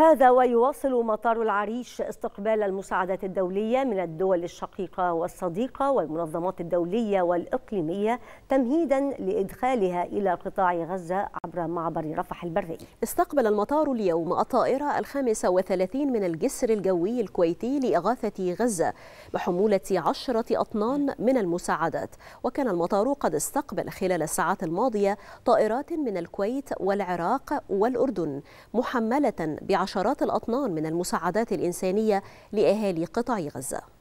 هذا ويواصل مطار العريش استقبال المساعدات الدولية من الدول الشقيقة والصديقة والمنظمات الدولية والإقليمية تمهيدا لإدخالها إلى قطاع غزة عبر معبر رفح البري استقبل المطار اليوم الطائرة الخامسة وثلاثين من الجسر الجوي الكويتي لإغاثة غزة بحمولة عشرة أطنان من المساعدات وكان المطار قد استقبل خلال الساعات الماضية طائرات من الكويت والعراق والأردن محملة بعشرة عشرات الأطنان من المساعدات الإنسانية لأهالي قطاع غزة